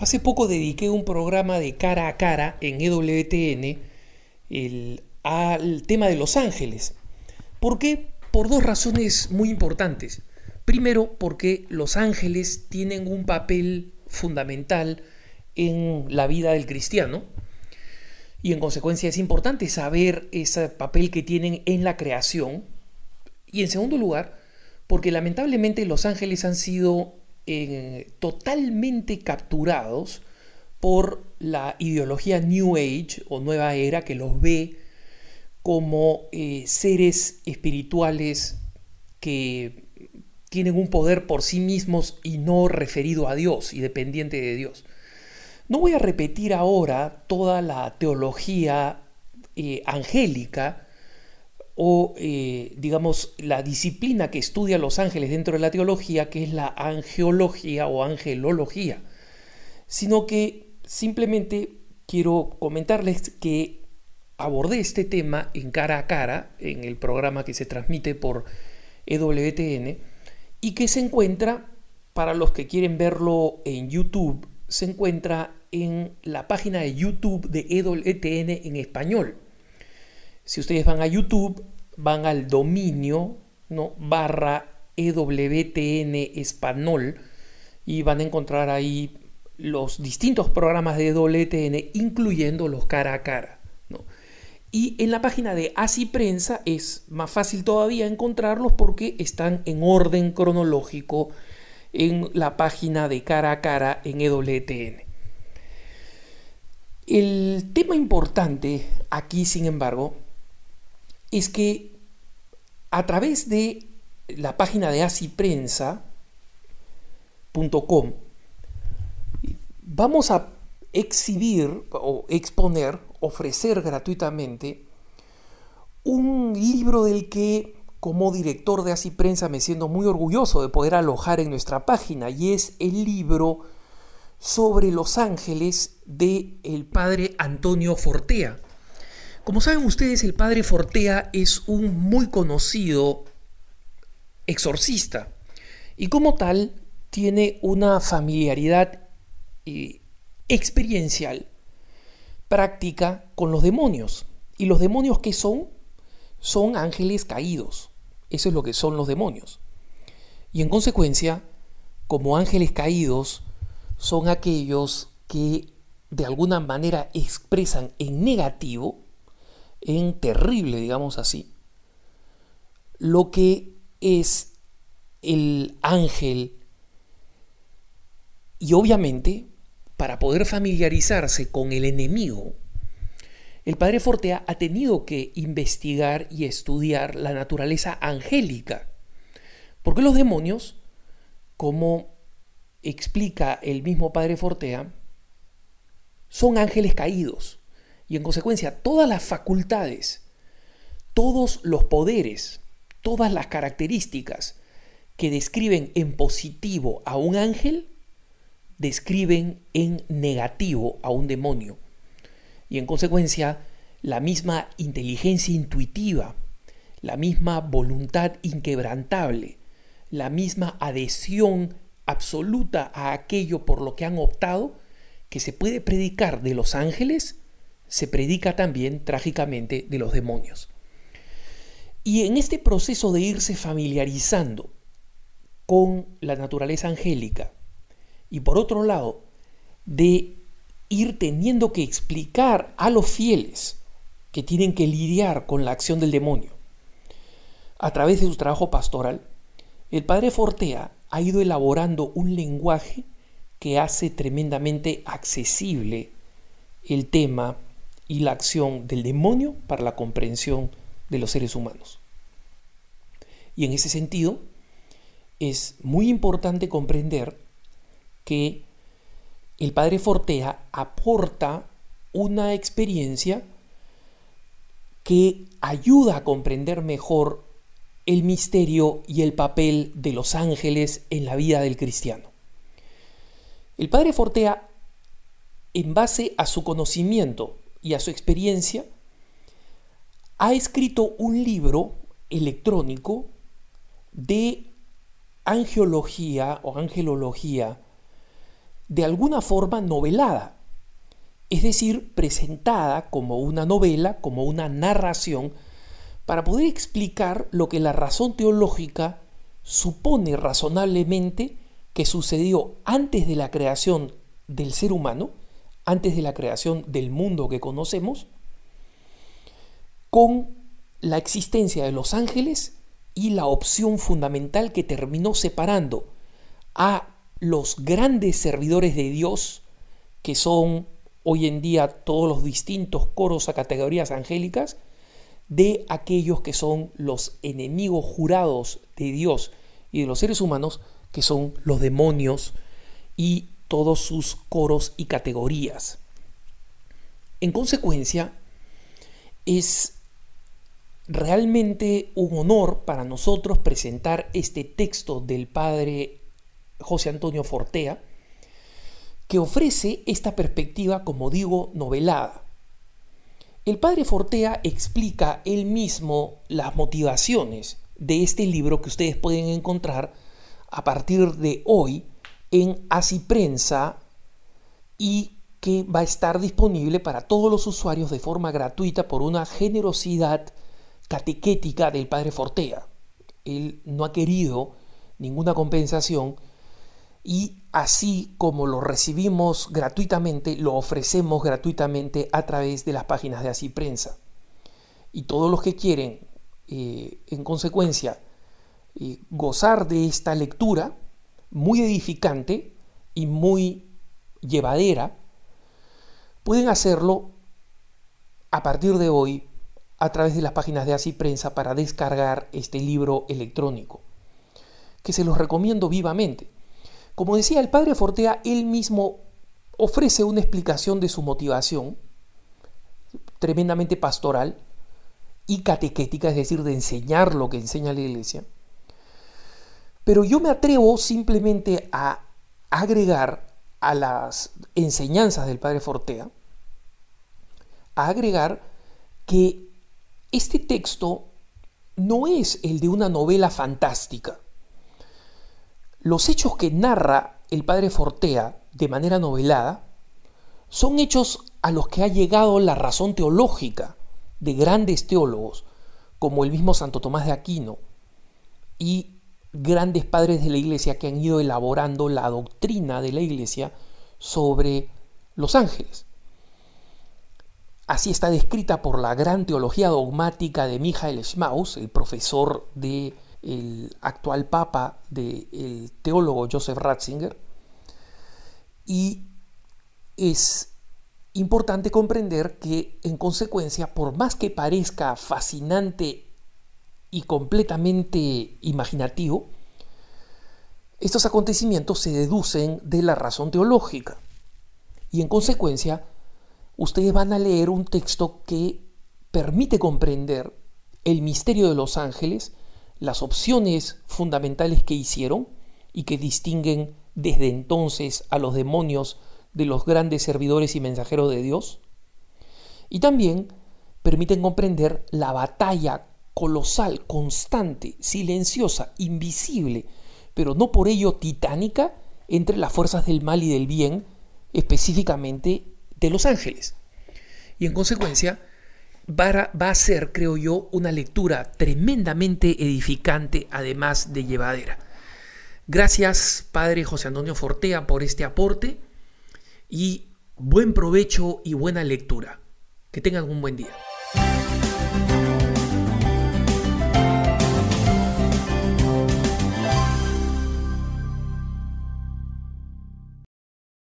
Hace poco dediqué un programa de cara a cara en EWTN al tema de Los Ángeles. ¿Por qué? Por dos razones muy importantes. Primero, porque Los Ángeles tienen un papel fundamental en la vida del cristiano y en consecuencia es importante saber ese papel que tienen en la creación. Y en segundo lugar, porque lamentablemente Los Ángeles han sido totalmente capturados por la ideología New Age o Nueva Era que los ve como eh, seres espirituales que tienen un poder por sí mismos y no referido a Dios y dependiente de Dios. No voy a repetir ahora toda la teología eh, angélica o eh, digamos la disciplina que estudia los ángeles dentro de la teología, que es la angeología o angelología, sino que simplemente quiero comentarles que abordé este tema en cara a cara, en el programa que se transmite por EWTN, y que se encuentra, para los que quieren verlo en YouTube, se encuentra en la página de YouTube de EWTN en español. Si ustedes van a YouTube, van al dominio, ¿no? Barra EWTN español. y van a encontrar ahí los distintos programas de EWTN, incluyendo los cara a cara. Y en la página de Así Prensa es más fácil todavía encontrarlos porque están en orden cronológico en la página de cara a cara en EWTN. El tema importante aquí, sin embargo, es que a través de la página de asiprensa.com vamos a exhibir o exponer, ofrecer gratuitamente un libro del que como director de Asiprensa, Prensa me siento muy orgulloso de poder alojar en nuestra página y es el libro sobre Los Ángeles de el padre Antonio Fortea. Como saben ustedes, el padre Fortea es un muy conocido exorcista y como tal tiene una familiaridad eh, experiencial práctica con los demonios. ¿Y los demonios qué son? Son ángeles caídos. Eso es lo que son los demonios. Y en consecuencia, como ángeles caídos, son aquellos que de alguna manera expresan en negativo en terrible, digamos así, lo que es el ángel. Y obviamente, para poder familiarizarse con el enemigo, el padre Fortea ha tenido que investigar y estudiar la naturaleza angélica. Porque los demonios, como explica el mismo padre Fortea, son ángeles caídos. Y en consecuencia, todas las facultades, todos los poderes, todas las características que describen en positivo a un ángel, describen en negativo a un demonio. Y en consecuencia, la misma inteligencia intuitiva, la misma voluntad inquebrantable, la misma adhesión absoluta a aquello por lo que han optado, que se puede predicar de los ángeles, se predica también trágicamente de los demonios. Y en este proceso de irse familiarizando con la naturaleza angélica y por otro lado de ir teniendo que explicar a los fieles que tienen que lidiar con la acción del demonio a través de su trabajo pastoral, el padre Fortea ha ido elaborando un lenguaje que hace tremendamente accesible el tema y la acción del demonio para la comprensión de los seres humanos. Y en ese sentido, es muy importante comprender que el padre Fortea aporta una experiencia que ayuda a comprender mejor el misterio y el papel de los ángeles en la vida del cristiano. El padre Fortea, en base a su conocimiento y a su experiencia, ha escrito un libro electrónico de angelología o angelología de alguna forma novelada, es decir, presentada como una novela, como una narración, para poder explicar lo que la razón teológica supone razonablemente que sucedió antes de la creación del ser humano antes de la creación del mundo que conocemos, con la existencia de los ángeles y la opción fundamental que terminó separando a los grandes servidores de Dios, que son hoy en día todos los distintos coros a categorías angélicas, de aquellos que son los enemigos jurados de Dios y de los seres humanos, que son los demonios y todos sus coros y categorías. En consecuencia, es realmente un honor para nosotros presentar este texto del padre José Antonio Fortea, que ofrece esta perspectiva, como digo, novelada. El padre Fortea explica él mismo las motivaciones de este libro que ustedes pueden encontrar a partir de hoy en Prensa y que va a estar disponible para todos los usuarios de forma gratuita por una generosidad catequética del padre Fortea. Él no ha querido ninguna compensación y así como lo recibimos gratuitamente, lo ofrecemos gratuitamente a través de las páginas de Así Prensa. Y todos los que quieren, eh, en consecuencia, eh, gozar de esta lectura, muy edificante y muy llevadera, pueden hacerlo a partir de hoy a través de las páginas de Así Prensa para descargar este libro electrónico, que se los recomiendo vivamente. Como decía el padre Fortea, él mismo ofrece una explicación de su motivación, tremendamente pastoral y catequética, es decir, de enseñar lo que enseña la iglesia pero yo me atrevo simplemente a agregar a las enseñanzas del padre Fortea, a agregar que este texto no es el de una novela fantástica. Los hechos que narra el padre Fortea de manera novelada son hechos a los que ha llegado la razón teológica de grandes teólogos, como el mismo Santo Tomás de Aquino, y grandes padres de la iglesia que han ido elaborando la doctrina de la iglesia sobre los ángeles. Así está descrita por la gran teología dogmática de Michael Schmaus, el profesor del actual papa del teólogo Joseph Ratzinger. Y es importante comprender que, en consecuencia, por más que parezca fascinante y completamente imaginativo, estos acontecimientos se deducen de la razón teológica y en consecuencia ustedes van a leer un texto que permite comprender el misterio de los ángeles, las opciones fundamentales que hicieron y que distinguen desde entonces a los demonios de los grandes servidores y mensajeros de Dios, y también permiten comprender la batalla colosal, constante, silenciosa, invisible, pero no por ello titánica entre las fuerzas del mal y del bien, específicamente de los ángeles. Y en consecuencia, va a, ser, creo yo, una lectura tremendamente edificante, además de llevadera. Gracias, Padre José Antonio Fortea, por este aporte y buen provecho y buena lectura. Que tengan un buen día.